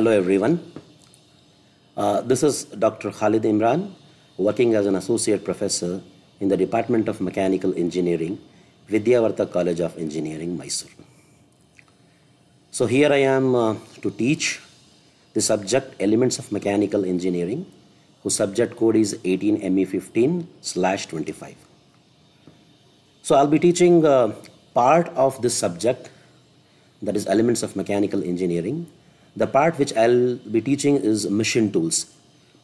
Hello everyone. Uh, this is Dr. Khalid Imran, working as an associate professor in the Department of Mechanical Engineering, Vidyavarta College of Engineering, Mysore. So here I am uh, to teach the subject Elements of Mechanical Engineering, whose subject code is 18ME15 slash 25. So I'll be teaching uh, part of this subject, that is Elements of Mechanical Engineering, the part which I'll be teaching is machine tools,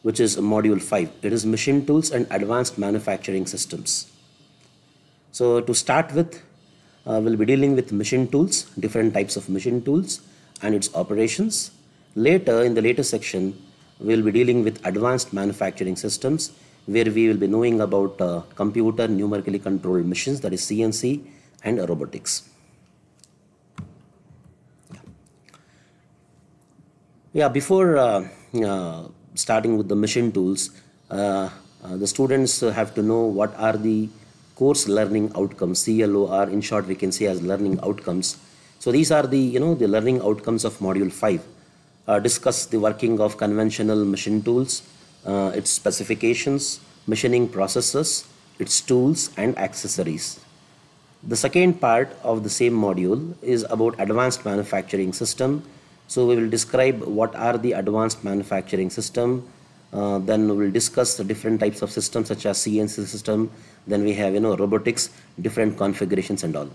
which is module 5. It is machine tools and advanced manufacturing systems. So to start with, uh, we'll be dealing with machine tools, different types of machine tools and its operations. Later, in the later section, we'll be dealing with advanced manufacturing systems where we will be knowing about uh, computer numerically controlled machines that is CNC and robotics. Yeah, before uh, uh, starting with the machine tools, uh, uh, the students have to know what are the course learning outcomes, CLOR, in short we can say as learning outcomes. So these are the, you know, the learning outcomes of module 5. Uh, discuss the working of conventional machine tools, uh, its specifications, machining processes, its tools and accessories. The second part of the same module is about advanced manufacturing system, so we will describe what are the advanced manufacturing system. Uh, then we will discuss the different types of systems such as CNC system. Then we have you know robotics, different configurations and all.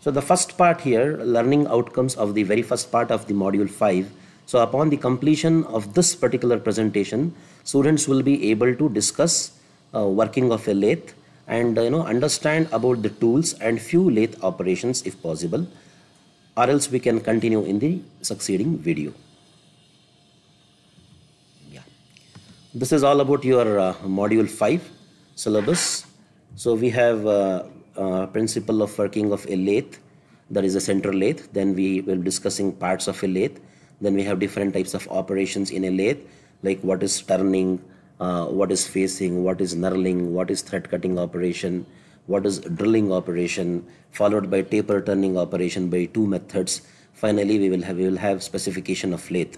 So the first part here, learning outcomes of the very first part of the module 5. So upon the completion of this particular presentation, students will be able to discuss uh, working of a lathe and you know understand about the tools and few lathe operations if possible or else we can continue in the succeeding video. Yeah. This is all about your uh, module 5 syllabus. So we have uh, uh, principle of working of a lathe, that is a central lathe. Then we will discussing parts of a lathe. Then we have different types of operations in a lathe, like what is turning, uh, what is facing, what is knurling, what is thread cutting operation, what is drilling operation, followed by taper turning operation by two methods. Finally, we will have, we will have specification of lathe.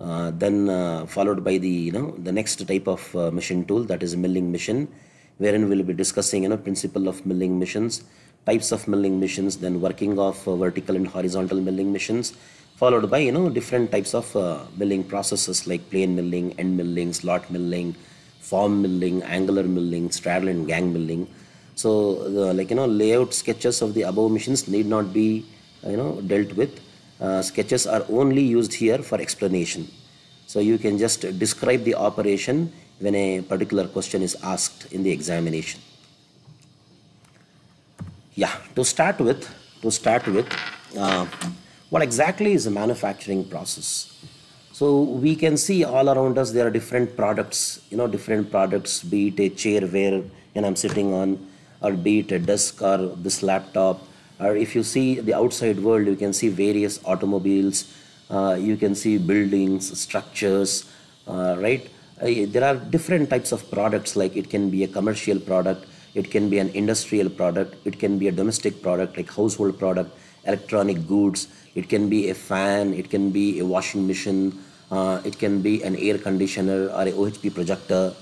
Uh, then uh, followed by the you know the next type of uh, machine tool that is milling machine wherein we'll be discussing you know principle of milling machines types of milling machines then working of uh, vertical and horizontal milling machines followed by you know different types of uh, milling processes like plane milling end milling slot milling form milling angular milling straddle and gang milling so the, like you know layout sketches of the above missions need not be you know dealt with. Uh, sketches are only used here for explanation. So you can just describe the operation when a particular question is asked in the examination. Yeah, to start with, to start with, uh, what exactly is a manufacturing process? So we can see all around us there are different products, you know, different products, be it a chair where and I'm sitting on, or be it a desk or this laptop or if you see the outside world you can see various automobiles uh, you can see buildings structures uh, right uh, there are different types of products like it can be a commercial product it can be an industrial product it can be a domestic product like household product electronic goods it can be a fan it can be a washing machine uh, it can be an air conditioner or a ohp projector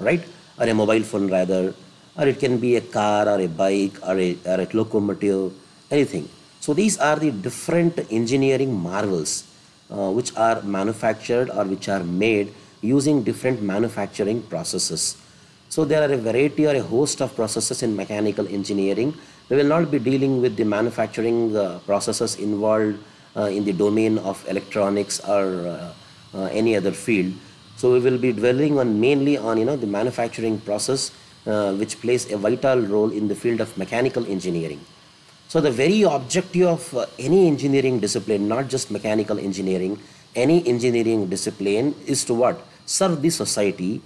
right or a mobile phone rather or it can be a car or a bike or a, or a locomotive, anything. So these are the different engineering marvels uh, which are manufactured or which are made using different manufacturing processes. So there are a variety or a host of processes in mechanical engineering. We will not be dealing with the manufacturing uh, processes involved uh, in the domain of electronics or uh, uh, any other field. So we will be dwelling on mainly on you know the manufacturing process uh, which plays a vital role in the field of mechanical engineering. So the very objective of uh, any engineering discipline, not just mechanical engineering, any engineering discipline is to what? Serve the society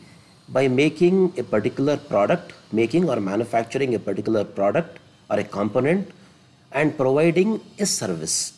by making a particular product, making or manufacturing a particular product or a component and providing a service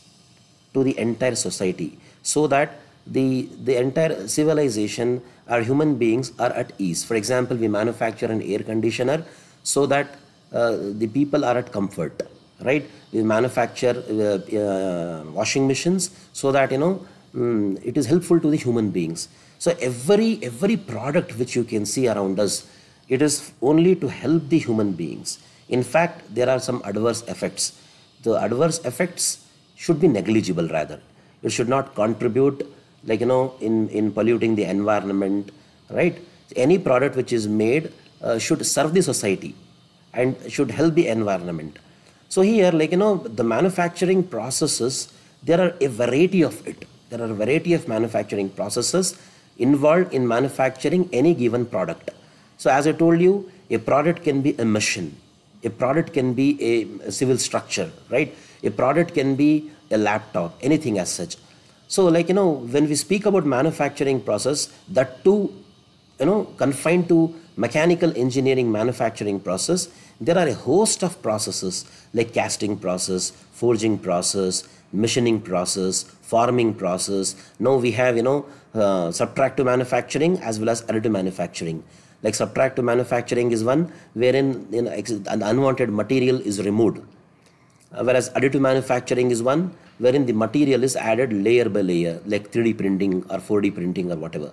to the entire society so that the, the entire civilization, our human beings are at ease. For example, we manufacture an air conditioner so that uh, the people are at comfort, right? We manufacture uh, uh, washing machines so that, you know, um, it is helpful to the human beings. So every, every product which you can see around us, it is only to help the human beings. In fact, there are some adverse effects. The adverse effects should be negligible rather. It should not contribute like you know in in polluting the environment right any product which is made uh, should serve the society and should help the environment so here like you know the manufacturing processes there are a variety of it there are a variety of manufacturing processes involved in manufacturing any given product so as i told you a product can be a machine a product can be a, a civil structure right a product can be a laptop anything as such so like, you know, when we speak about manufacturing process, that too, you know, confined to mechanical engineering manufacturing process, there are a host of processes like casting process, forging process, machining process, forming process. Now we have, you know, uh, subtractive manufacturing as well as additive manufacturing. Like subtractive manufacturing is one wherein you know, an unwanted material is removed uh, whereas additive manufacturing is one wherein the material is added layer by layer like 3D printing or 4D printing or whatever.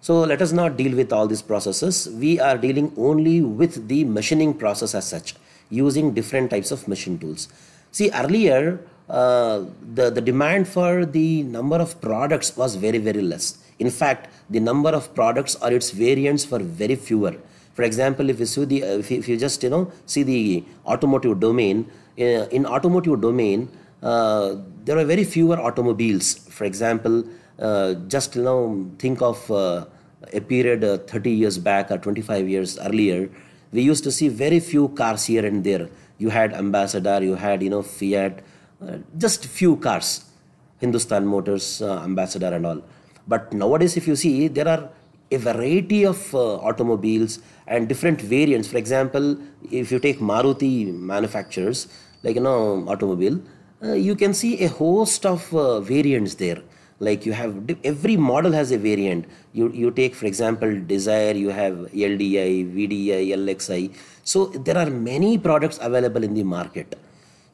So let us not deal with all these processes. We are dealing only with the machining process as such using different types of machine tools. See earlier uh, the, the demand for the number of products was very very less. In fact the number of products or its variants were very fewer. For example if you see the uh, if you, if you just you know see the automotive domain uh, in automotive domain, uh, there are very fewer automobiles. For example, uh, just you now think of a period 30 years back or 25 years earlier, we used to see very few cars here and there. You had Ambassador, you had you know Fiat, just few cars, Hindustan Motors, Ambassador, and all. But nowadays, if you see, there are a variety of uh, automobiles and different variants. For example, if you take Maruti manufacturers, like you know, automobile uh, you can see a host of uh, variants there like you have every model has a variant you you take for example desire you have ldi vdi lxi so there are many products available in the market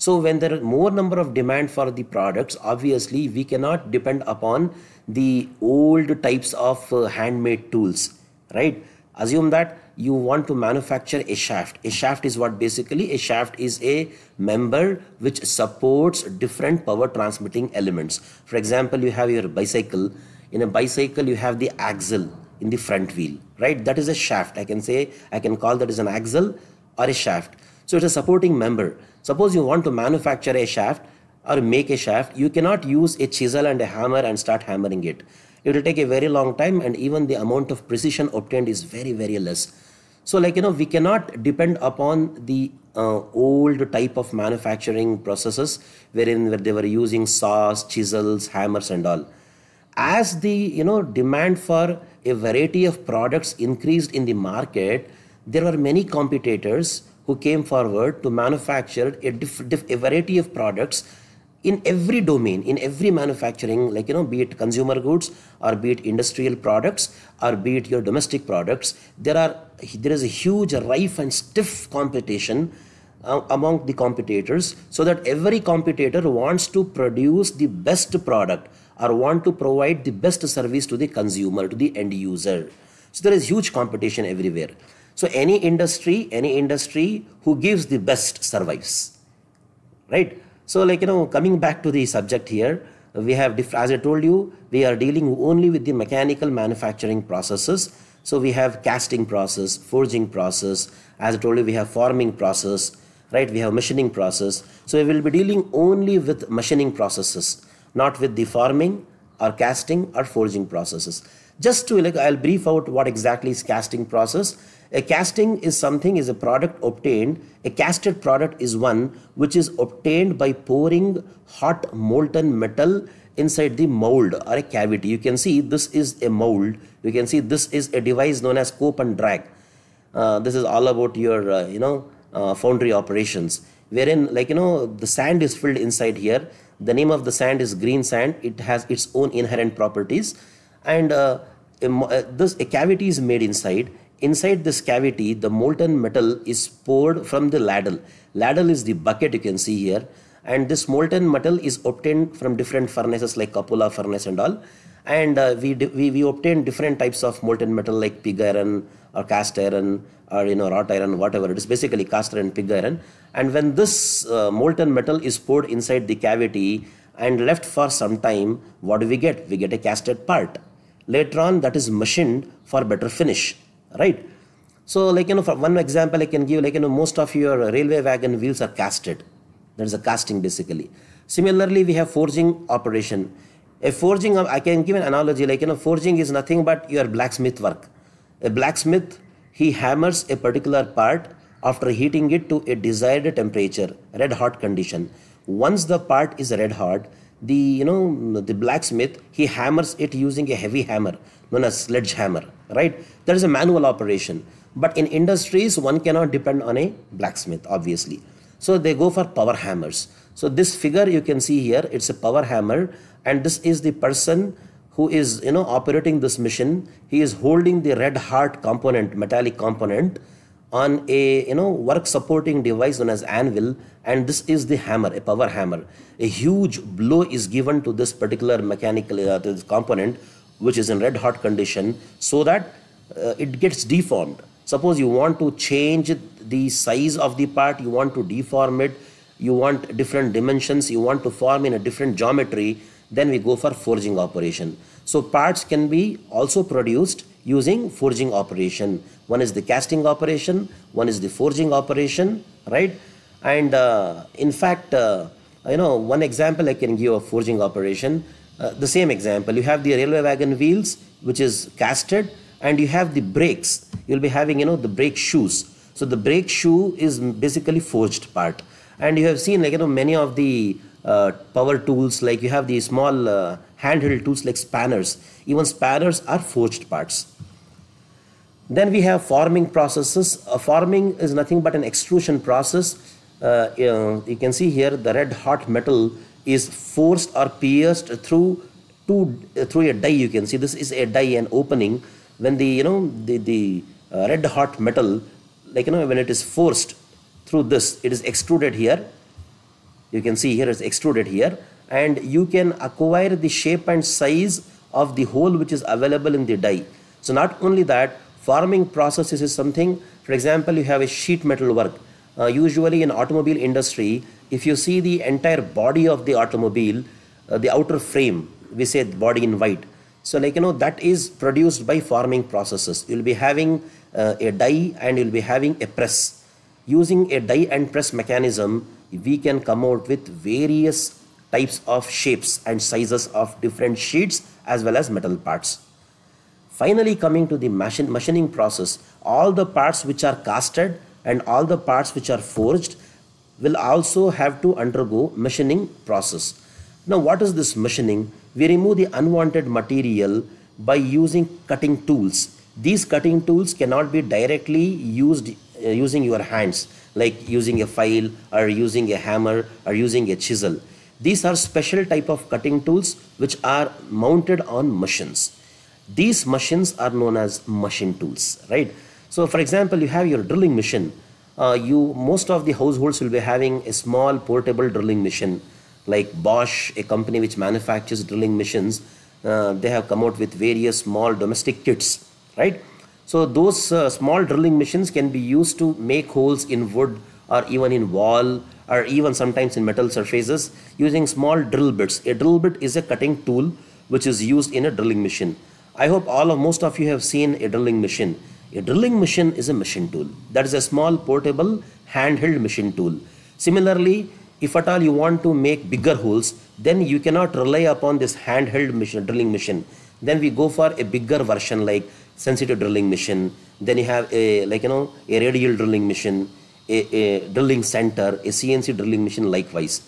so when there are more number of demand for the products obviously we cannot depend upon the old types of uh, handmade tools right assume that you want to manufacture a shaft a shaft is what basically a shaft is a member which supports different power transmitting elements for example you have your bicycle in a bicycle you have the axle in the front wheel right that is a shaft i can say i can call that as an axle or a shaft so it's a supporting member suppose you want to manufacture a shaft or make a shaft you cannot use a chisel and a hammer and start hammering it it will take a very long time and even the amount of precision obtained is very very less so like you know we cannot depend upon the uh, old type of manufacturing processes wherein they were using saws chisels hammers and all as the you know demand for a variety of products increased in the market there were many competitors who came forward to manufacture a, a variety of products in every domain in every manufacturing like you know be it consumer goods or be it industrial products or be it your domestic products there are there is a huge rife and stiff competition uh, among the competitors so that every competitor wants to produce the best product or want to provide the best service to the consumer to the end user so there is huge competition everywhere so any industry any industry who gives the best survives right so like, you know, coming back to the subject here, we have, as I told you, we are dealing only with the mechanical manufacturing processes. So we have casting process, forging process, as I told you, we have forming process, right? We have machining process. So we will be dealing only with machining processes, not with the forming or casting or forging processes. Just to like, I'll brief out what exactly is casting process. A casting is something is a product obtained. A casted product is one which is obtained by pouring hot molten metal inside the mold or a cavity. You can see this is a mold. You can see this is a device known as cope and drag. Uh, this is all about your uh, you know uh, foundry operations wherein like you know the sand is filled inside here the name of the sand is green sand it has its own inherent properties and uh, a, uh, this a cavity is made inside Inside this cavity, the molten metal is poured from the ladle. Ladle is the bucket you can see here. And this molten metal is obtained from different furnaces like cupola furnace and all. And uh, we, we, we obtain different types of molten metal like pig iron or cast iron or you know wrought iron, whatever. It is basically cast iron, pig iron. And when this uh, molten metal is poured inside the cavity and left for some time, what do we get? We get a casted part. Later on, that is machined for better finish right? So like, you know, for one example I can give, like, you know, most of your railway wagon wheels are casted. That is a casting basically. Similarly, we have forging operation. A forging, I can give an analogy, like, you know, forging is nothing but your blacksmith work. A blacksmith, he hammers a particular part after heating it to a desired temperature, red hot condition. Once the part is red hot, the you know the blacksmith he hammers it using a heavy hammer known as sledgehammer, right? That is a manual operation. But in industries, one cannot depend on a blacksmith, obviously. So they go for power hammers. So this figure you can see here, it's a power hammer and this is the person who is, you know, operating this machine. He is holding the red heart component, metallic component on a, you know, work supporting device known as anvil and this is the hammer, a power hammer. A huge blow is given to this particular mechanical uh, this component which is in red hot condition so that uh, it gets deformed. Suppose you want to change the size of the part, you want to deform it, you want different dimensions, you want to form in a different geometry, then we go for forging operation. So parts can be also produced using forging operation. One is the casting operation, one is the forging operation, right? And uh, in fact, uh, you know, one example I can give of forging operation uh, the same example you have the railway wagon wheels which is casted and you have the brakes you'll be having you know the brake shoes so the brake shoe is basically forged part and you have seen like you know many of the uh, power tools like you have the small uh, handheld tools like spanners even spanners are forged parts then we have forming processes uh, forming is nothing but an extrusion process uh, you, know, you can see here the red hot metal is forced or pierced through uh, through a die you can see this is a die an opening when the you know the, the uh, red hot metal like you know when it is forced through this it is extruded here you can see here it's extruded here and you can acquire the shape and size of the hole which is available in the die so not only that forming processes is something for example you have a sheet metal work uh, usually in automobile industry, if you see the entire body of the automobile, uh, the outer frame, we say body in white. So like, you know, that is produced by forming processes. You'll be having uh, a die and you'll be having a press. Using a die and press mechanism, we can come out with various types of shapes and sizes of different sheets as well as metal parts. Finally, coming to the machining process, all the parts which are casted and all the parts which are forged will also have to undergo machining process. Now what is this machining? We remove the unwanted material by using cutting tools. These cutting tools cannot be directly used uh, using your hands like using a file or using a hammer or using a chisel. These are special type of cutting tools which are mounted on machines. These machines are known as machine tools, right? So for example, you have your drilling machine. Uh, you Most of the households will be having a small portable drilling machine like Bosch, a company which manufactures drilling machines. Uh, they have come out with various small domestic kits, right? So those uh, small drilling machines can be used to make holes in wood or even in wall or even sometimes in metal surfaces using small drill bits. A drill bit is a cutting tool which is used in a drilling machine. I hope all of most of you have seen a drilling machine. A drilling machine is a machine tool. That is a small portable handheld machine tool. Similarly, if at all you want to make bigger holes, then you cannot rely upon this handheld machine, drilling machine. Then we go for a bigger version like sensitive drilling machine. Then you have a like you know a radial drilling machine, a, a drilling center, a CNC drilling machine likewise.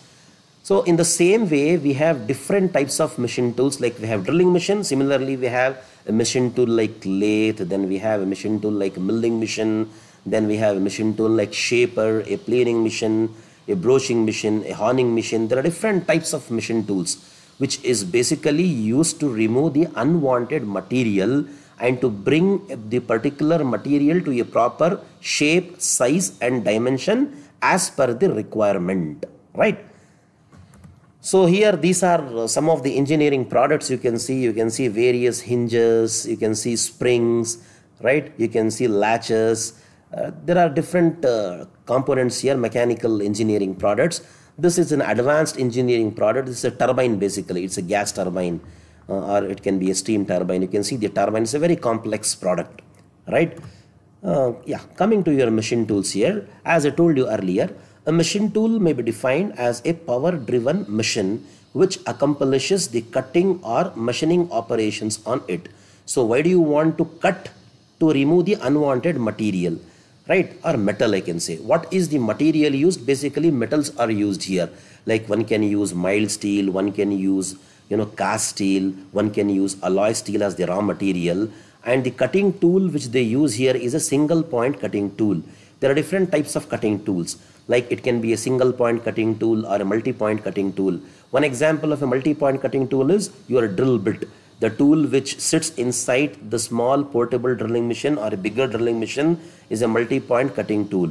So in the same way, we have different types of machine tools like we have drilling machine. Similarly, we have a machine tool like lathe. Then we have a machine tool like milling machine. Then we have a machine tool like shaper, a planing machine, a broaching machine, a honing machine. There are different types of machine tools which is basically used to remove the unwanted material and to bring the particular material to a proper shape, size and dimension as per the requirement. Right so here these are uh, some of the engineering products you can see. You can see various hinges, you can see springs, right? You can see latches. Uh, there are different uh, components here, mechanical engineering products. This is an advanced engineering product. This is a turbine basically. It's a gas turbine uh, or it can be a steam turbine. You can see the turbine is a very complex product, right? Uh, yeah, coming to your machine tools here, as I told you earlier, a machine tool may be defined as a power driven machine which accomplishes the cutting or machining operations on it. So why do you want to cut to remove the unwanted material? right or metal i can say what is the material used basically metals are used here like one can use mild steel one can use you know cast steel one can use alloy steel as the raw material and the cutting tool which they use here is a single point cutting tool there are different types of cutting tools like it can be a single point cutting tool or a multi-point cutting tool. One example of a multi-point cutting tool is your drill bit, the tool which sits inside the small portable drilling machine or a bigger drilling machine is a multi-point cutting tool.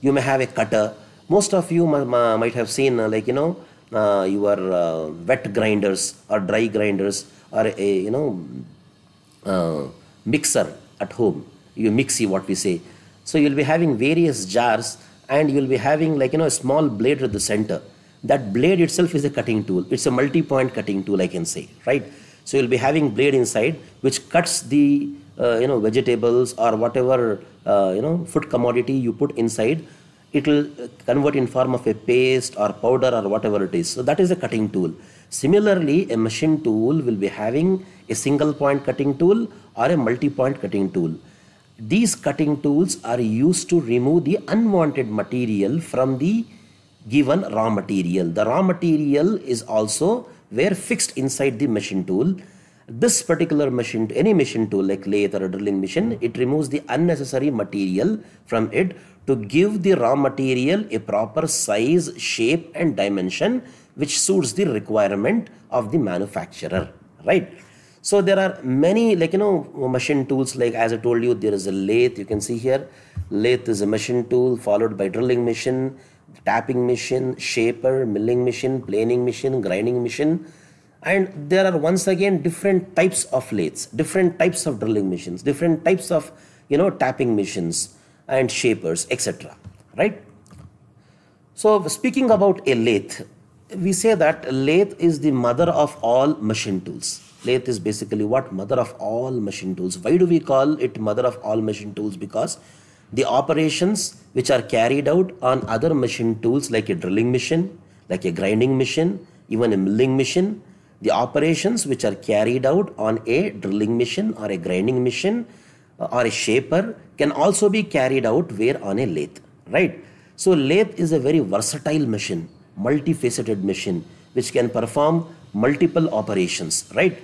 You may have a cutter. Most of you might have seen uh, like, you know, uh, your uh, wet grinders or dry grinders or a, you know, uh, mixer at home. You mixy what we say. So you'll be having various jars and you will be having like you know a small blade at the center that blade itself is a cutting tool it's a multi-point cutting tool i can say right so you'll be having blade inside which cuts the uh, you know vegetables or whatever uh, you know food commodity you put inside it will convert in form of a paste or powder or whatever it is so that is a cutting tool similarly a machine tool will be having a single point cutting tool or a multi point cutting tool these cutting tools are used to remove the unwanted material from the given raw material. The raw material is also where fixed inside the machine tool. This particular machine, any machine tool like lathe or drilling machine, it removes the unnecessary material from it to give the raw material a proper size, shape and dimension which suits the requirement of the manufacturer, right? So there are many like you know machine tools like as I told you there is a lathe you can see here lathe is a machine tool followed by drilling machine tapping machine shaper milling machine planing machine grinding machine and there are once again different types of lathes different types of drilling machines different types of you know tapping machines and shapers etc right so speaking about a lathe we say that lathe is the mother of all machine tools lathe is basically what mother of all machine tools why do we call it mother of all machine tools because the operations which are carried out on other machine tools like a drilling machine like a grinding machine even a milling machine the operations which are carried out on a drilling machine or a grinding machine uh, or a shaper can also be carried out where on a lathe right so lathe is a very versatile machine multifaceted machine which can perform multiple operations right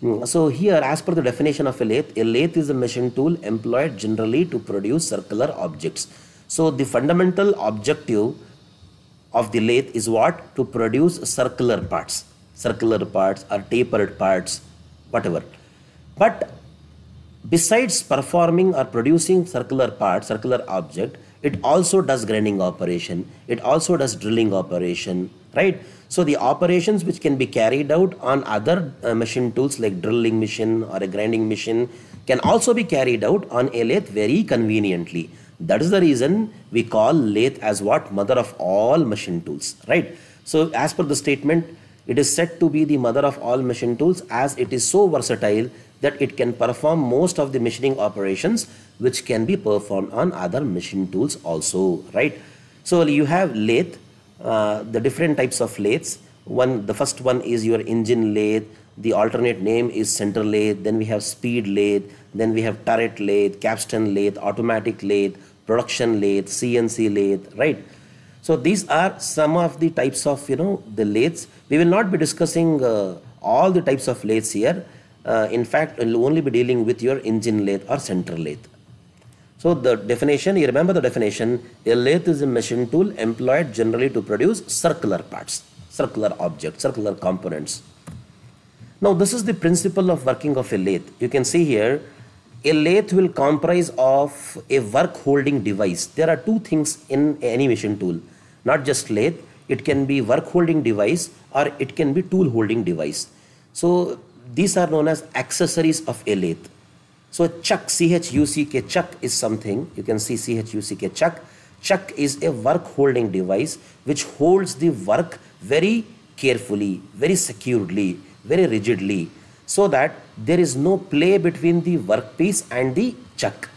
Hmm. So here, as per the definition of a lathe, a lathe is a machine tool employed generally to produce circular objects. So the fundamental objective of the lathe is what? To produce circular parts, circular parts or tapered parts, whatever. But besides performing or producing circular parts, circular object, it also does grinding operation. It also does drilling operation right? So the operations which can be carried out on other uh, machine tools like drilling machine or a grinding machine can also be carried out on a lathe very conveniently. That is the reason we call lathe as what mother of all machine tools, right? So as per the statement, it is said to be the mother of all machine tools as it is so versatile that it can perform most of the machining operations which can be performed on other machine tools also, right? So you have lathe uh, the different types of lathes. One, the first one is your engine lathe. The alternate name is center lathe. Then we have speed lathe. Then we have turret lathe, capstan lathe, automatic lathe, production lathe, CNC lathe, right? So these are some of the types of, you know, the lathes. We will not be discussing uh, all the types of lathes here. Uh, in fact, we'll only be dealing with your engine lathe or center lathe. So the definition, you remember the definition, a lathe is a machine tool employed generally to produce circular parts, circular objects, circular components. Now this is the principle of working of a lathe. You can see here, a lathe will comprise of a work holding device. There are two things in any machine tool, not just lathe. It can be work holding device or it can be tool holding device. So these are known as accessories of a lathe. So chuck, C-H-U-C-K, chuck is something, you can see C-H-U-C-K, chuck. Chuck is a work holding device which holds the work very carefully, very securely, very rigidly so that there is no play between the workpiece and the chuck.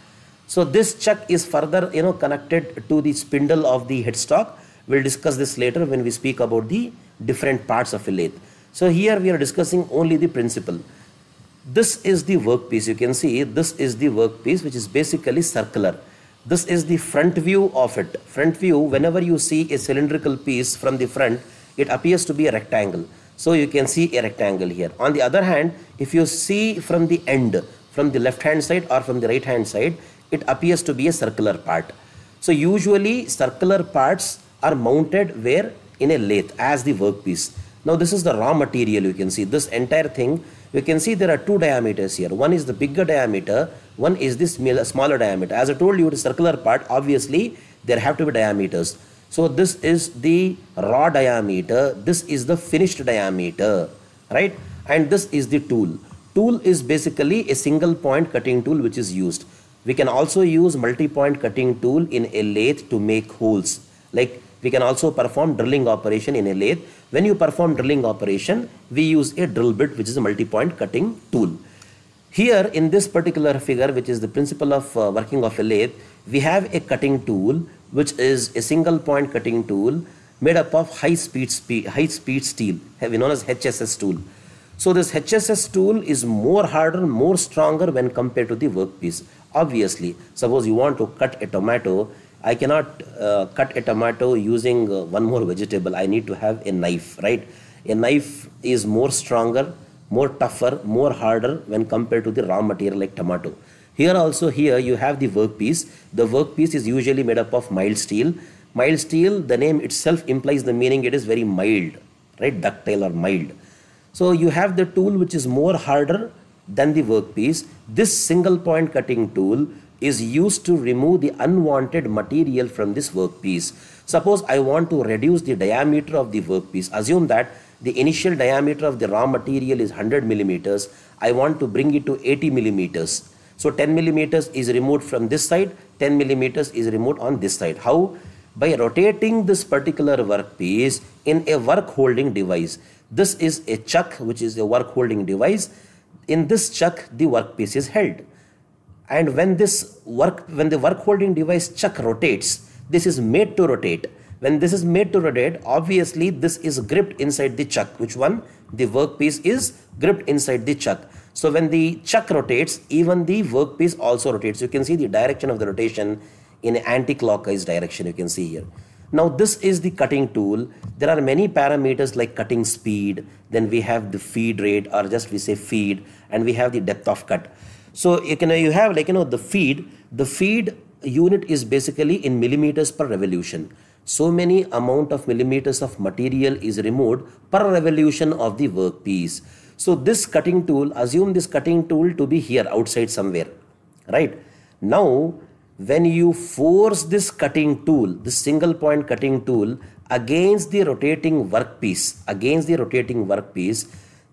So this chuck is further you know connected to the spindle of the headstock. We'll discuss this later when we speak about the different parts of a lathe. So here we are discussing only the principle. This is the workpiece. You can see this is the workpiece which is basically circular. This is the front view of it. Front view, whenever you see a cylindrical piece from the front, it appears to be a rectangle. So you can see a rectangle here. On the other hand, if you see from the end, from the left hand side or from the right hand side, it appears to be a circular part. So usually circular parts are mounted where in a lathe as the workpiece. Now this is the raw material you can see. This entire thing you can see there are two diameters here. One is the bigger diameter, one is this smaller diameter. As I told you, the circular part, obviously, there have to be diameters. So this is the raw diameter, this is the finished diameter, right? And this is the tool. Tool is basically a single point cutting tool which is used. We can also use multi-point cutting tool in a lathe to make holes. Like we can also perform drilling operation in a lathe. When you perform drilling operation, we use a drill bit which is a multi-point cutting tool. Here in this particular figure which is the principle of uh, working of a lathe, we have a cutting tool which is a single point cutting tool made up of high speed, spe high speed steel known as HSS tool. So this HSS tool is more harder, more stronger when compared to the workpiece. Obviously, suppose you want to cut a tomato, I cannot uh, cut a tomato using uh, one more vegetable. I need to have a knife, right? A knife is more stronger, more tougher, more harder when compared to the raw material like tomato. Here also here you have the workpiece. The workpiece is usually made up of mild steel. Mild steel, the name itself implies the meaning it is very mild, right? Ductile or mild. So you have the tool which is more harder than the workpiece. This single point cutting tool is used to remove the unwanted material from this workpiece. Suppose I want to reduce the diameter of the workpiece. Assume that the initial diameter of the raw material is 100 millimeters. I want to bring it to 80 millimeters. So 10 millimeters is removed from this side, 10 millimeters is removed on this side. How? By rotating this particular workpiece in a work holding device. This is a chuck which is a work holding device. In this chuck the workpiece is held and when this work when the work holding device chuck rotates this is made to rotate when this is made to rotate obviously this is gripped inside the chuck which one the workpiece is gripped inside the chuck so when the chuck rotates even the workpiece also rotates you can see the direction of the rotation in anti-clockwise direction you can see here now this is the cutting tool there are many parameters like cutting speed then we have the feed rate or just we say feed and we have the depth of cut so you know you have like you know the feed. The feed unit is basically in millimeters per revolution. So many amount of millimeters of material is removed per revolution of the workpiece. So this cutting tool, assume this cutting tool to be here outside somewhere, right? Now, when you force this cutting tool, this single point cutting tool against the rotating workpiece, against the rotating workpiece,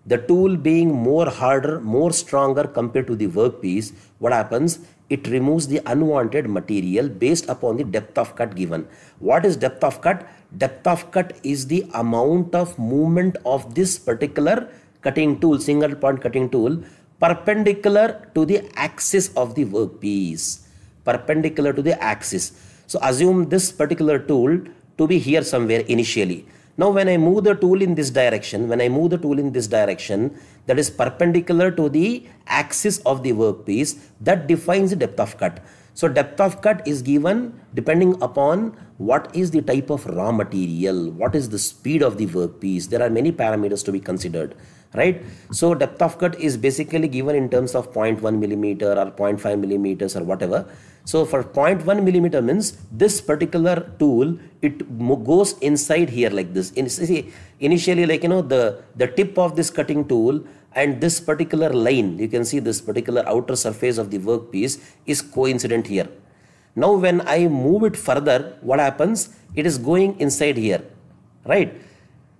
the tool being more harder, more stronger compared to the workpiece, what happens? It removes the unwanted material based upon the depth of cut given. What is depth of cut? Depth of cut is the amount of movement of this particular cutting tool, single point cutting tool, perpendicular to the axis of the workpiece. Perpendicular to the axis. So assume this particular tool to be here somewhere initially. Now when I move the tool in this direction, when I move the tool in this direction, that is perpendicular to the axis of the workpiece, that defines the depth of cut. So depth of cut is given depending upon what is the type of raw material, what is the speed of the workpiece. There are many parameters to be considered right so depth of cut is basically given in terms of 0.1 millimeter or 0.5 millimeters or whatever so for 0.1 millimeter means this particular tool it goes inside here like this in, see, initially like you know the the tip of this cutting tool and this particular line you can see this particular outer surface of the workpiece is coincident here now when i move it further what happens it is going inside here right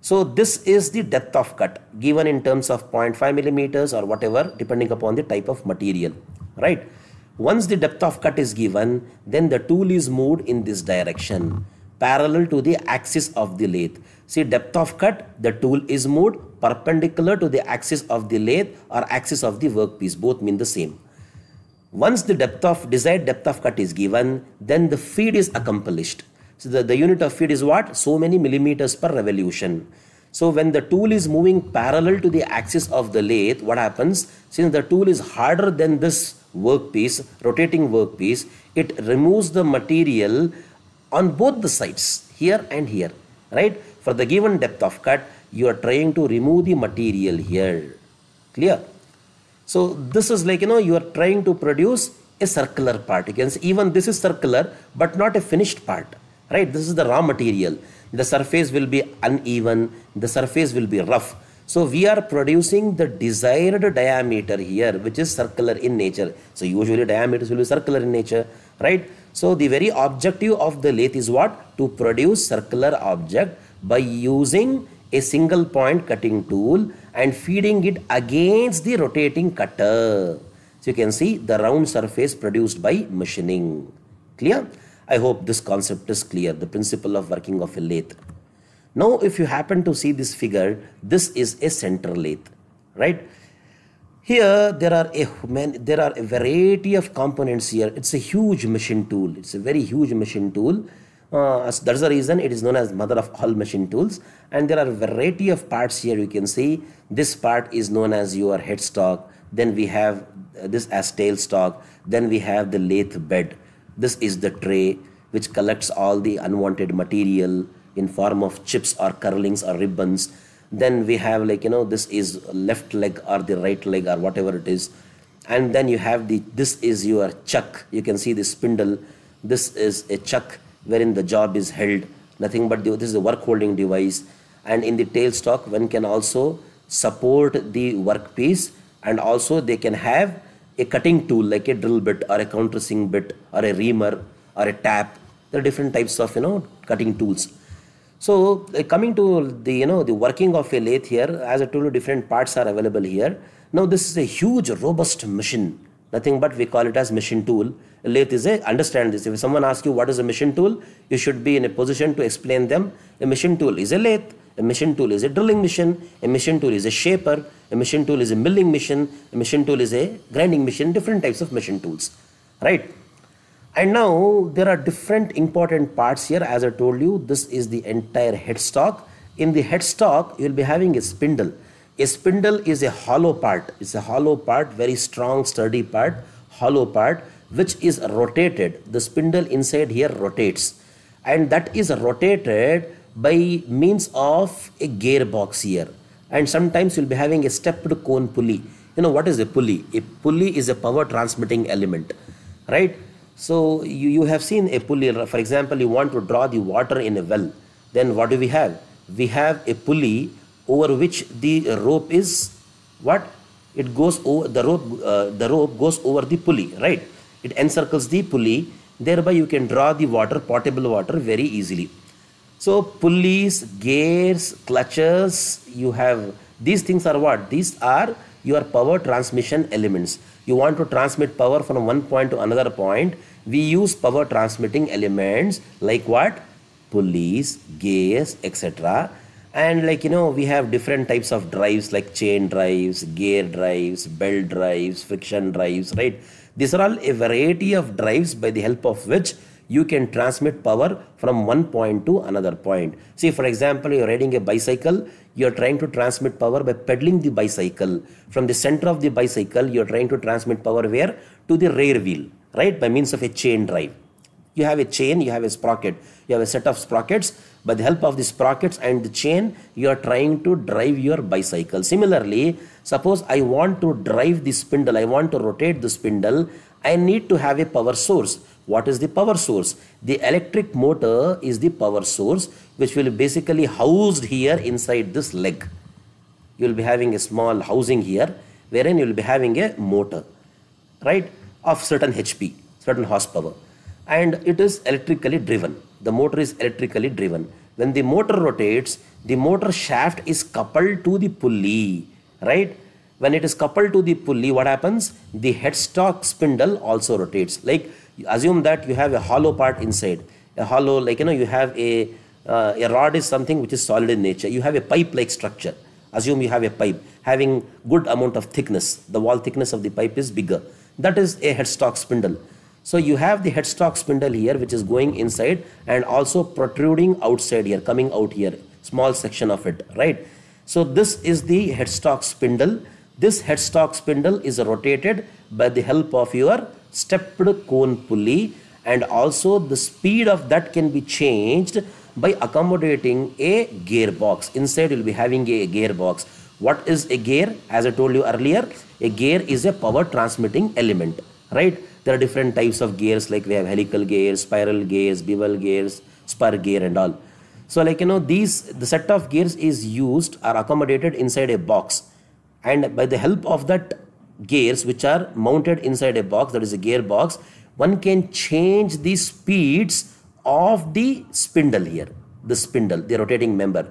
so this is the depth of cut given in terms of 0.5 millimeters or whatever depending upon the type of material, right? Once the depth of cut is given, then the tool is moved in this direction parallel to the axis of the lathe. See depth of cut, the tool is moved perpendicular to the axis of the lathe or axis of the workpiece, both mean the same. Once the depth of desired depth of cut is given, then the feed is accomplished. So the, the unit of feed is what? So many millimeters per revolution. So when the tool is moving parallel to the axis of the lathe, what happens? Since the tool is harder than this workpiece, rotating workpiece, it removes the material on both the sides, here and here, right? For the given depth of cut, you are trying to remove the material here, clear? So this is like, you know, you are trying to produce a circular part. You can see even this is circular, but not a finished part right this is the raw material the surface will be uneven the surface will be rough so we are producing the desired diameter here which is circular in nature so usually diameters will be circular in nature right so the very objective of the lathe is what to produce circular object by using a single point cutting tool and feeding it against the rotating cutter so you can see the round surface produced by machining clear I hope this concept is clear, the principle of working of a lathe. Now, if you happen to see this figure, this is a center lathe, right? Here, there are a man, there are a variety of components here. It's a huge machine tool. It's a very huge machine tool. Uh, that's the reason it is known as mother of all machine tools. And there are a variety of parts here. You can see this part is known as your headstock. Then we have uh, this as tailstock. Then we have the lathe bed this is the tray which collects all the unwanted material in form of chips or curlings or ribbons. Then we have like, you know, this is left leg or the right leg or whatever it is. And then you have the, this is your chuck. You can see the spindle. This is a chuck wherein the job is held. Nothing but the, this is a work holding device. And in the tailstock, one can also support the workpiece and also they can have a cutting tool like a drill bit or a countersink bit or a reamer or a tap. There are different types of you know cutting tools. So uh, coming to the you know the working of a lathe here, as I told you, different parts are available here. Now this is a huge robust machine. Nothing but we call it as machine tool. A lathe is a understand this. If someone asks you what is a machine tool, you should be in a position to explain them. A machine tool is a lathe a machine tool is a drilling machine. A machine tool is a shaper. A machine tool is a milling machine. A machine tool is a grinding machine. Different types of machine tools, right? And now there are different important parts here. As I told you, this is the entire headstock. In the headstock, you will be having a spindle. A spindle is a hollow part. It's a hollow part, very strong, sturdy part, hollow part, which is rotated. The spindle inside here rotates. And that is rotated by means of a gearbox here and sometimes you'll be having a stepped cone pulley you know what is a pulley a pulley is a power transmitting element right so you, you have seen a pulley for example you want to draw the water in a well then what do we have we have a pulley over which the rope is what it goes over the rope uh, the rope goes over the pulley right it encircles the pulley thereby you can draw the water potable water very easily so pulleys, gears, clutches, you have these things are what? These are your power transmission elements. You want to transmit power from one point to another point. We use power transmitting elements like what? Pulleys, gears, etc. And like you know, we have different types of drives like chain drives, gear drives, belt drives, friction drives, right? These are all a variety of drives by the help of which you can transmit power from one point to another point. See, for example, you're riding a bicycle, you're trying to transmit power by pedaling the bicycle. From the center of the bicycle, you're trying to transmit power where? To the rear wheel, right? By means of a chain drive. You have a chain, you have a sprocket, you have a set of sprockets. By the help of the sprockets and the chain, you are trying to drive your bicycle. Similarly, suppose I want to drive the spindle, I want to rotate the spindle, I need to have a power source. What is the power source? The electric motor is the power source which will basically housed here inside this leg. You will be having a small housing here wherein you will be having a motor, right, of certain HP, certain horsepower. And it is electrically driven. The motor is electrically driven. When the motor rotates, the motor shaft is coupled to the pulley, right? when it is coupled to the pulley what happens the headstock spindle also rotates like assume that you have a hollow part inside. A hollow, like, you know, you have a, uh, a rod is something which is solid in nature. You have a pipe-like structure. Assume you have a pipe having good amount of thickness. The wall thickness of the pipe is bigger. That is a headstock spindle. So you have the headstock spindle here which is going inside and also protruding outside here, coming out here, small section of it, right? So this is the headstock spindle. This headstock spindle is rotated by the help of your stepped cone pulley and also the speed of that can be changed by accommodating a gearbox. Inside you'll be having a gearbox. What is a gear? As I told you earlier, a gear is a power transmitting element, right? There are different types of gears like we have helical gears, spiral gears, bevel gears, spur gear and all. So like you know these the set of gears is used are accommodated inside a box and by the help of that gears which are mounted inside a box that is a gearbox one can change the speeds of the spindle here the spindle the rotating member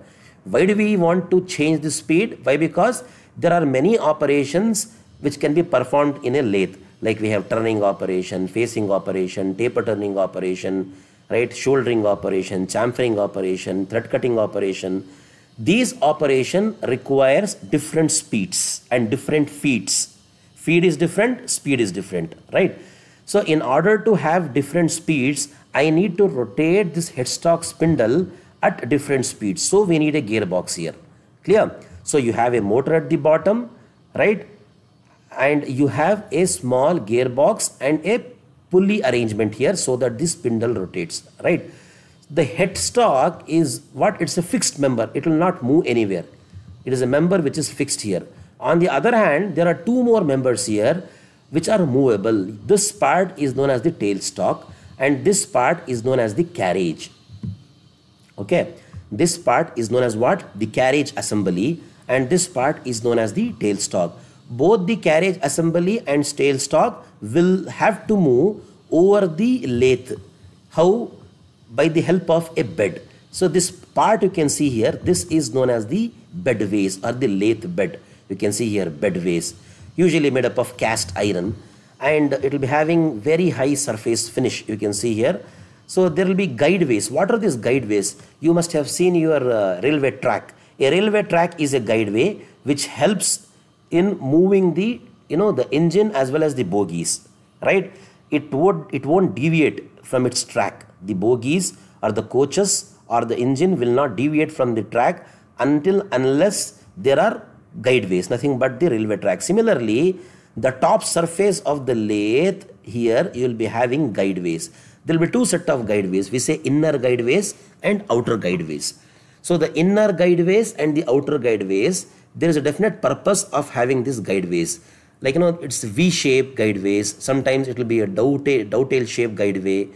why do we want to change the speed why because there are many operations which can be performed in a lathe like we have turning operation facing operation taper turning operation right shouldering operation chamfering operation thread cutting operation these operation requires different speeds and different feeds Speed is different, speed is different, right? So in order to have different speeds, I need to rotate this headstock spindle at different speeds. So we need a gearbox here, clear? So you have a motor at the bottom, right? And you have a small gearbox and a pulley arrangement here so that this spindle rotates, right? The headstock is what? It's a fixed member. It will not move anywhere. It is a member which is fixed here. On the other hand, there are two more members here which are movable. This part is known as the tailstock and this part is known as the carriage. Okay, this part is known as what? The carriage assembly and this part is known as the tailstock. Both the carriage assembly and tailstock will have to move over the lathe. How? By the help of a bed. So this part you can see here, this is known as the bedways or the lathe bed. You can see here bedways, usually made up of cast iron and it will be having very high surface finish you can see here. So there will be guideways. What are these guideways? You must have seen your uh, railway track. A railway track is a guideway which helps in moving the you know the engine as well as the bogies, right? It would it won't deviate from its track. The bogies or the coaches or the engine will not deviate from the track until unless there are guideways, nothing but the railway track. Similarly, the top surface of the lathe here you will be having guideways. There will be two set of guideways. We say inner guideways and outer guideways. So the inner guideways and the outer guideways, there is a definite purpose of having these guideways. Like you know, it's V-shaped guideways. Sometimes it will be a dowtail shaped guideway.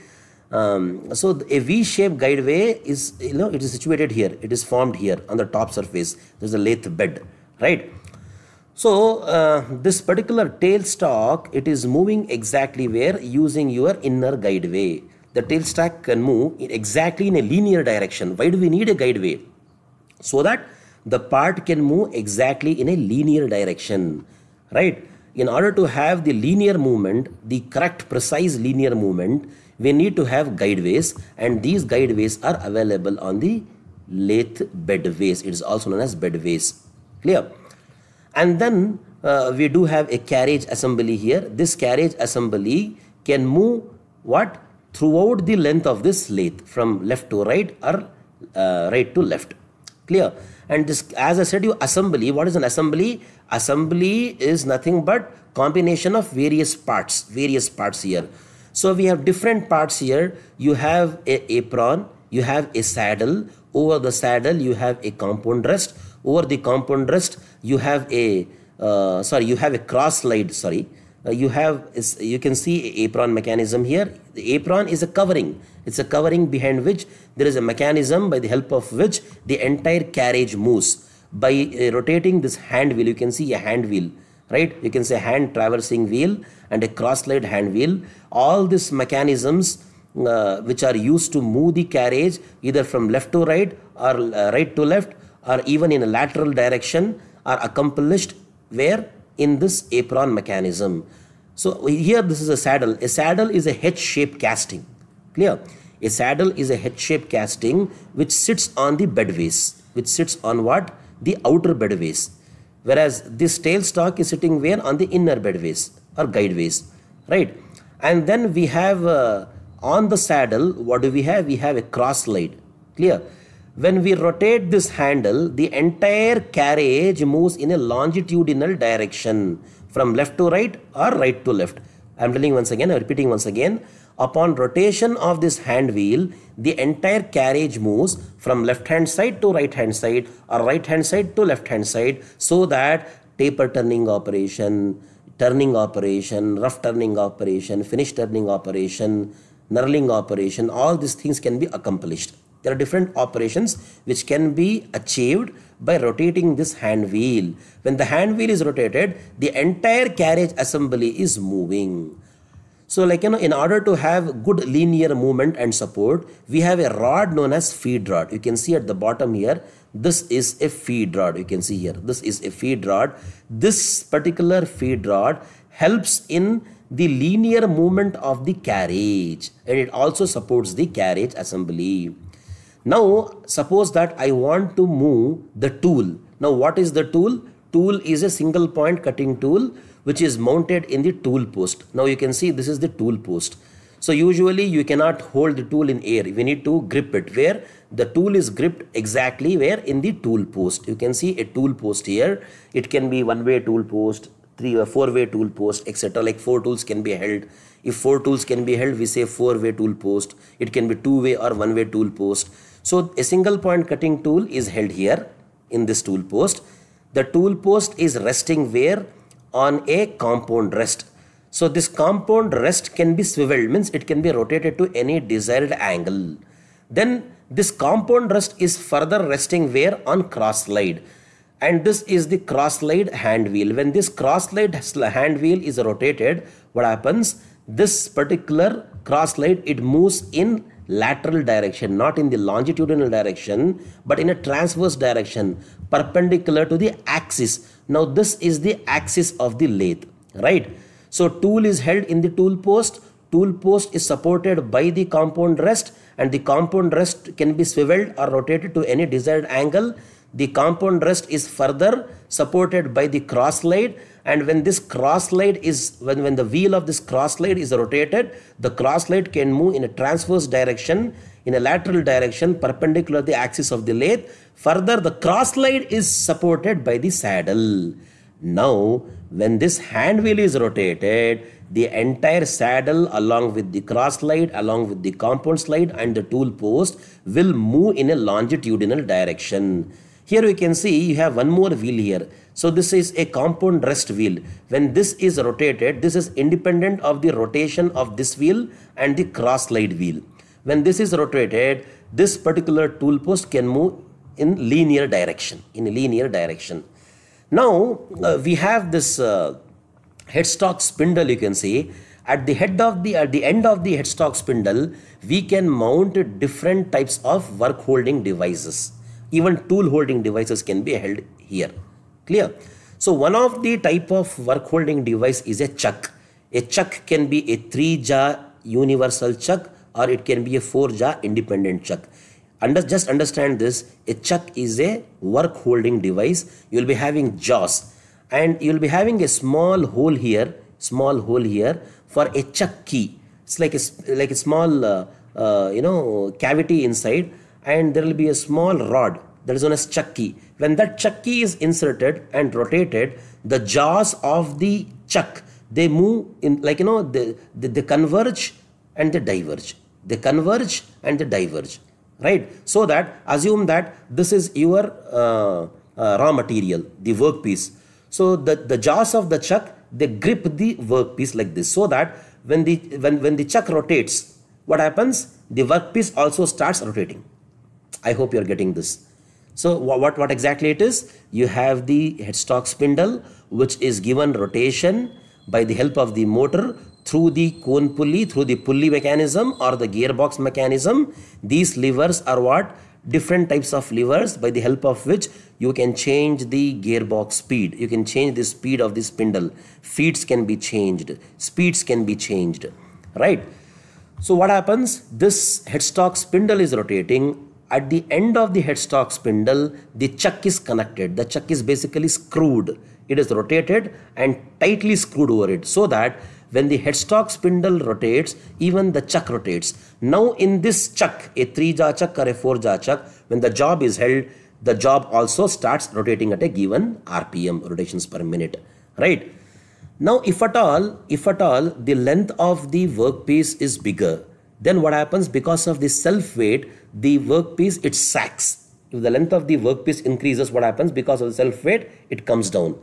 Um, so a V-shaped guideway is you know it is situated here. It is formed here on the top surface. There's a lathe bed right so uh, this particular tail stock, it is moving exactly where using your inner guide way the stock can move in exactly in a linear direction why do we need a guide way so that the part can move exactly in a linear direction right in order to have the linear movement the correct precise linear movement we need to have guideways and these guideways are available on the lathe bedways it is also known as bedways clear and then uh, we do have a carriage assembly here this carriage assembly can move what throughout the length of this lathe from left to right or uh, right to left clear and this as i said you assembly what is an assembly assembly is nothing but combination of various parts various parts here so we have different parts here you have a apron you have a saddle over the saddle you have a compound rest over the compound rest you have a uh, sorry you have a cross slide sorry uh, you have is, you can see apron mechanism here the apron is a covering it's a covering behind which there is a mechanism by the help of which the entire carriage moves by uh, rotating this hand wheel you can see a hand wheel right you can say hand traversing wheel and a cross slide hand wheel all these mechanisms uh, which are used to move the carriage either from left to right or uh, right to left or even in a lateral direction are accomplished where in this apron mechanism. So here this is a saddle. A saddle is a H-shaped casting. Clear? A saddle is a H-shaped casting which sits on the bedways. Which sits on what? The outer bedways. Whereas this tailstock is sitting where? On the inner bedways or guideways. Right? And then we have uh, on the saddle, what do we have? We have a cross slide. Clear? When we rotate this handle, the entire carriage moves in a longitudinal direction from left to right or right to left. I am telling once again, I am repeating once again. Upon rotation of this hand wheel, the entire carriage moves from left hand side to right hand side or right hand side to left hand side so that taper turning operation, turning operation, rough turning operation, finish turning operation, knurling operation, all these things can be accomplished. There are different operations which can be achieved by rotating this hand wheel. When the hand wheel is rotated, the entire carriage assembly is moving. So like, you know, in order to have good linear movement and support, we have a rod known as feed rod. You can see at the bottom here, this is a feed rod. You can see here, this is a feed rod. This particular feed rod helps in the linear movement of the carriage and it also supports the carriage assembly. Now suppose that I want to move the tool. Now what is the tool? Tool is a single point cutting tool which is mounted in the tool post. Now you can see this is the tool post. So usually you cannot hold the tool in air. We need to grip it where the tool is gripped exactly where in the tool post. You can see a tool post here. It can be one way tool post, three or four way tool post, etc. Like four tools can be held. If four tools can be held, we say four way tool post. It can be two way or one way tool post. So a single point cutting tool is held here in this tool post. The tool post is resting where? On a compound rest. So this compound rest can be swiveled means it can be rotated to any desired angle. Then this compound rest is further resting where? On cross slide. And this is the cross slide hand wheel. When this cross slide hand wheel is rotated, what happens? This particular cross slide, it moves in lateral direction, not in the longitudinal direction, but in a transverse direction, perpendicular to the axis. Now, this is the axis of the lathe, right? So, tool is held in the tool post, tool post is supported by the compound rest and the compound rest can be swiveled or rotated to any desired angle. The compound rest is further supported by the cross slide and when this cross light is when, when the wheel of this cross light is rotated the cross light can move in a transverse direction in a lateral direction perpendicular to the axis of the lathe further the cross light is supported by the saddle now when this hand wheel is rotated the entire saddle along with the cross light along with the compound slide and the tool post will move in a longitudinal direction here we can see you have one more wheel here so this is a compound rest wheel. When this is rotated, this is independent of the rotation of this wheel and the cross slide wheel. When this is rotated, this particular tool post can move in linear direction, in linear direction. Now uh, we have this uh, headstock spindle you can see at the head of the at the end of the headstock spindle we can mount different types of work holding devices even tool holding devices can be held here Clear? So one of the type of work holding device is a chuck. A chuck can be a three jaw universal chuck or it can be a four jaw independent chuck. Under, just understand this, a chuck is a work holding device. You will be having jaws and you will be having a small hole here, small hole here for a chuck key. It's like a, like a small, uh, uh, you know, cavity inside and there will be a small rod that is known as chakki. When that chakki is inserted and rotated, the jaws of the chuck they move in like you know, they, they, they converge and they diverge. They converge and they diverge, right? So that assume that this is your uh, uh, raw material, the workpiece. So the, the jaws of the chuck they grip the workpiece like this so that when the when, when the chuck rotates, what happens? The workpiece also starts rotating. I hope you're getting this. So what, what exactly it is? You have the headstock spindle which is given rotation by the help of the motor through the cone pulley, through the pulley mechanism or the gearbox mechanism. These levers are what? Different types of levers by the help of which you can change the gearbox speed. You can change the speed of the spindle. Feeds can be changed. Speeds can be changed. Right. So what happens? This headstock spindle is rotating at the end of the headstock spindle, the chuck is connected. The chuck is basically screwed. It is rotated and tightly screwed over it so that when the headstock spindle rotates, even the chuck rotates. Now in this chuck, a 3-jaw chuck or a 4-jaw chuck, when the job is held, the job also starts rotating at a given RPM, rotations per minute, right? Now if at all, if at all, the length of the workpiece is bigger, then what happens because of the self weight the workpiece, it sags. If the length of the workpiece increases, what happens? Because of the self weight, it comes down.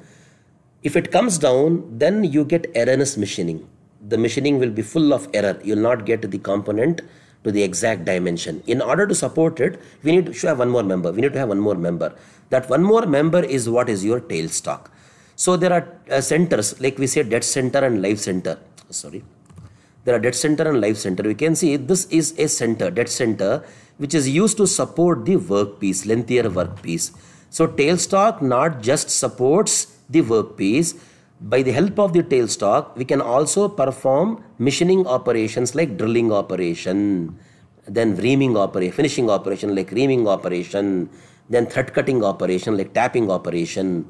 If it comes down, then you get erroneous machining. The machining will be full of error. You will not get the component to the exact dimension. In order to support it, we need to have one more member. We need to have one more member. That one more member is what is your tailstock. So there are uh, centers, like we say dead center and live center. Sorry there are dead center and live center. We can see this is a center, dead center, which is used to support the workpiece, lengthier workpiece. So tailstock not just supports the workpiece, by the help of the tailstock, we can also perform machining operations like drilling operation, then reaming operation, finishing operation like reaming operation, then thread cutting operation like tapping operation.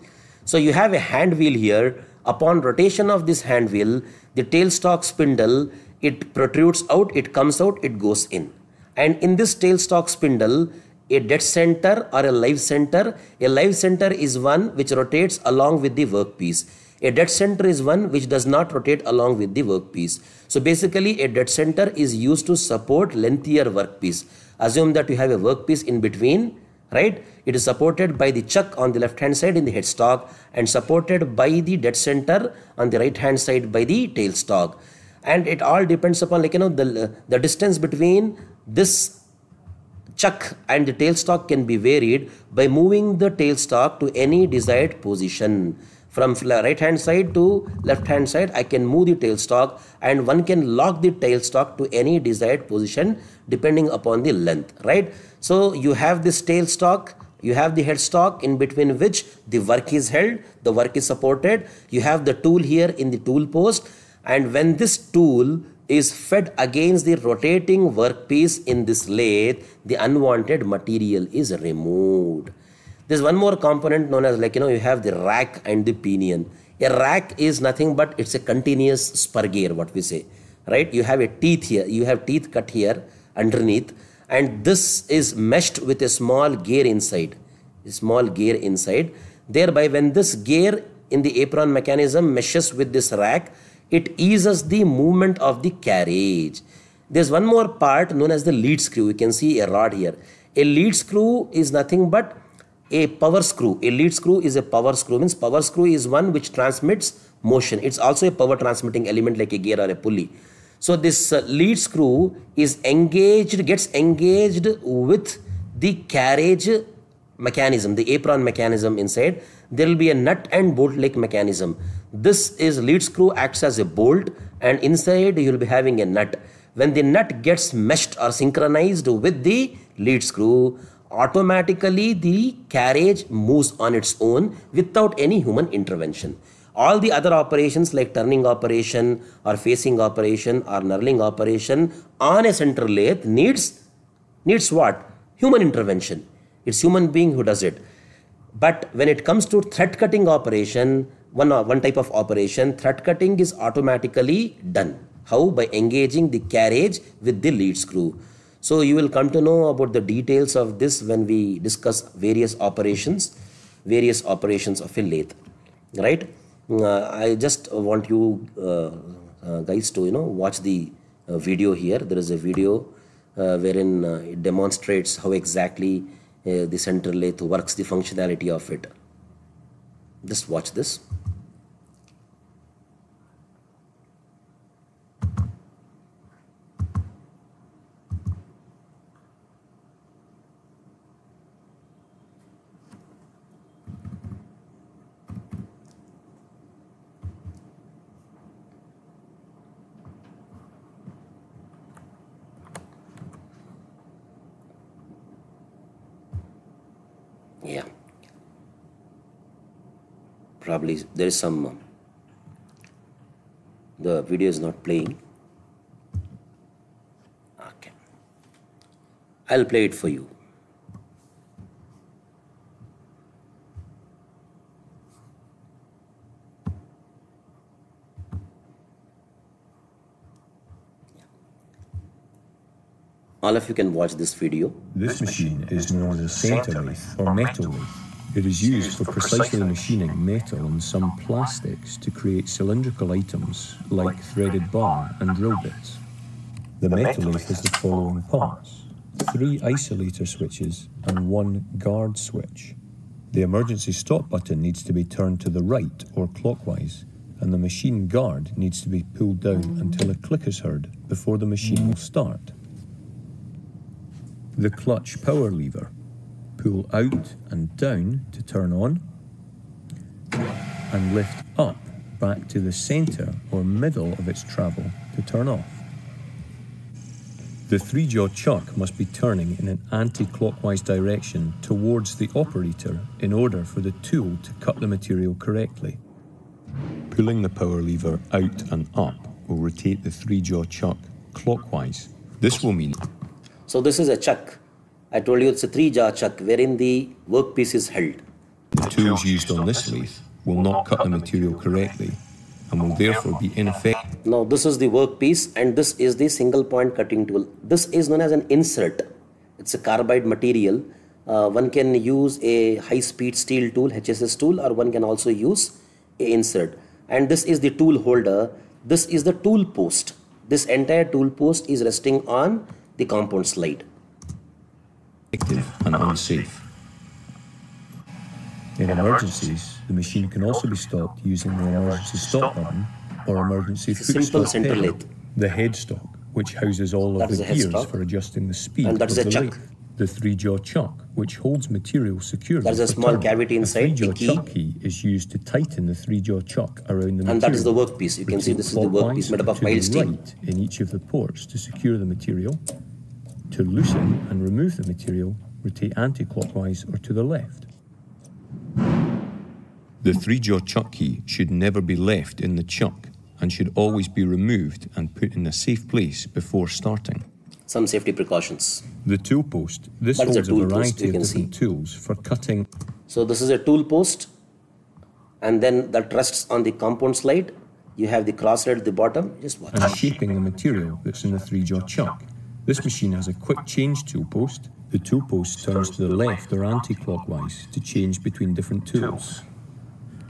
So you have a hand wheel here. Upon rotation of this hand wheel, the tailstock spindle it protrudes out, it comes out, it goes in. And in this tailstock spindle, a dead center or a live center, a live center is one which rotates along with the workpiece. A dead center is one which does not rotate along with the workpiece. So basically a dead center is used to support lengthier workpiece. Assume that you have a workpiece in between, right? It is supported by the chuck on the left hand side in the headstock and supported by the dead center on the right hand side by the tailstock and it all depends upon like you know the the distance between this chuck and the tailstock can be varied by moving the tailstock to any desired position from right hand side to left hand side I can move the tailstock and one can lock the tailstock to any desired position depending upon the length right so you have this tailstock you have the headstock in between which the work is held the work is supported you have the tool here in the tool post and when this tool is fed against the rotating workpiece in this lathe, the unwanted material is removed. There's one more component known as like, you know, you have the rack and the pinion. A rack is nothing but it's a continuous spur gear, what we say, right? You have a teeth here, you have teeth cut here underneath and this is meshed with a small gear inside, a small gear inside. Thereby when this gear in the apron mechanism meshes with this rack, it eases the movement of the carriage. There's one more part known as the lead screw. You can see a rod here. A lead screw is nothing but a power screw. A lead screw is a power screw. Means power screw is one which transmits motion. It's also a power transmitting element like a gear or a pulley. So this uh, lead screw is engaged, gets engaged with the carriage mechanism, the apron mechanism inside. There will be a nut and bolt like mechanism. This is lead screw acts as a bolt and inside you will be having a nut. When the nut gets meshed or synchronized with the lead screw, automatically the carriage moves on its own without any human intervention. All the other operations like turning operation or facing operation or knurling operation on a center lathe needs, needs what? Human intervention. It's human being who does it. But when it comes to thread cutting operation, one, uh, one type of operation, thread cutting is automatically done. How? By engaging the carriage with the lead screw. So you will come to know about the details of this when we discuss various operations, various operations of a lathe, right? Mm, uh, I just want you uh, uh, guys to, you know, watch the uh, video here. There is a video uh, wherein it demonstrates how exactly the central lathe works, the functionality of it just watch this probably there is some uh, the video is not playing okay i'll play it for you All of you can watch this video. This machine is known as a satellite or meteorite. It is used for precisely machining metal and some plastics to create cylindrical items like threaded bar and drill bits. The metalith has the following parts three isolator switches and one guard switch. The emergency stop button needs to be turned to the right or clockwise, and the machine guard needs to be pulled down until a click is heard before the machine will start. The clutch power lever pull out and down to turn on, and lift up back to the centre or middle of its travel to turn off. The three jaw chuck must be turning in an anti clockwise direction towards the operator in order for the tool to cut the material correctly. Pulling the power lever out and up will rotate the three jaw chuck clockwise. This will mean. So, this is a chuck. I told you it's a three jar chuck wherein the workpiece is held. The tools used on this lathe will not cut the material correctly and will therefore be ineffective. Now this is the workpiece and this is the single point cutting tool. This is known as an insert. It's a carbide material. Uh, one can use a high speed steel tool, HSS tool or one can also use a insert. And this is the tool holder. This is the tool post. This entire tool post is resting on the compound slide and unsafe. In emergencies, the machine can also be stopped using the emergency stop button or emergency foot stop pedal, the headstock, which houses all of the gears for adjusting the speed of the chuck. The three-jaw chuck, which holds material securely. There's a small turn. cavity inside. The three-jaw key. chuck key is used to tighten the three-jaw chuck around the material. And that is the workpiece. You can see this is the workpiece made up of steel. Right in each of the ports to secure the material to loosen and remove the material, rotate anti-clockwise or to the left. The three-jaw chuck key should never be left in the chuck and should always be removed and put in a safe place before starting. Some safety precautions. The tool post. This holds a, a variety of different see. tools for cutting. So this is a tool post and then that rests on the compound slide. You have the crosshead at the bottom. Just watch. And shaping the material that's in the three-jaw chuck this machine has a quick change tool post. The tool post turns to the left or anti-clockwise to change between different tools.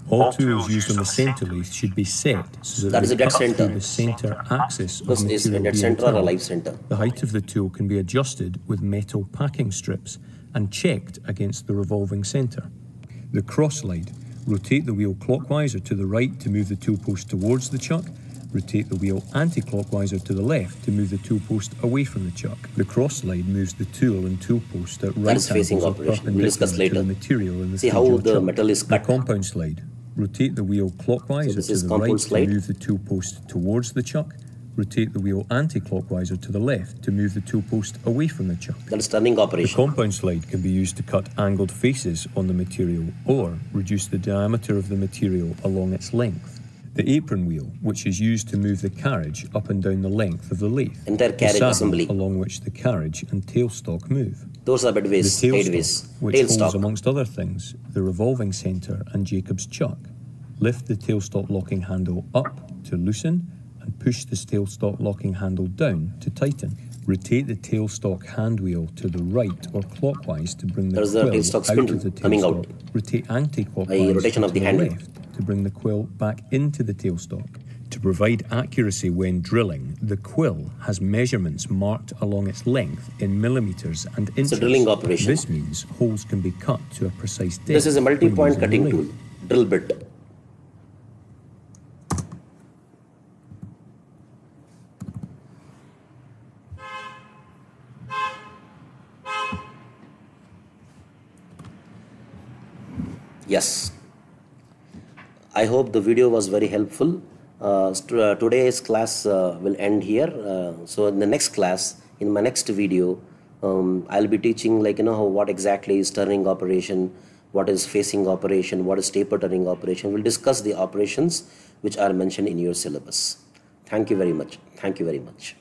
All tools used on the centre lathe should be set so that, the they cut center. the center axis of material being center. The height of the tool can be adjusted with metal packing strips and checked against the revolving center. The cross slide. Rotate the wheel clockwise or to the right to move the tool post towards the chuck rotate the wheel anti-clockwise or to the left to move the tool post away from the chuck. The cross slide moves the tool and tool post at right angles up and we'll to the material in the See how the chuck. metal is cut. The compound slide. Rotate the wheel clockwise so or to the right slide. to move the tool post towards the chuck. Rotate the wheel anti-clockwise or to the left to move the tool post away from the chuck. That is operation. The compound slide can be used to cut angled faces on the material or reduce the diameter of the material along its length the apron wheel, which is used to move the carriage up and down the length of the lathe, the saddle assembly. along which the carriage and tailstock move. Those are the tailstock, headways. which tailstock. holds, amongst other things, the revolving centre and Jacob's chuck. Lift the tailstock locking handle up to loosen and push the tailstock locking handle down to tighten. Rotate the tailstock hand wheel to the right or clockwise to bring the There's quill tailstock out of the tailstock. Coming out. Rotate anti-clockwise to the, the left to bring the quill back into the tailstock. To provide accuracy when drilling, the quill has measurements marked along its length in millimeters and inches. It's drilling operation. This means holes can be cut to a precise depth. This is a multi-point cutting tool, drill bit. Yes, I hope the video was very helpful. Uh, uh, today's class uh, will end here. Uh, so in the next class, in my next video, um, I'll be teaching like you know how, what exactly is turning operation, what is facing operation, what is taper turning operation. We'll discuss the operations which are mentioned in your syllabus. Thank you very much. Thank you very much.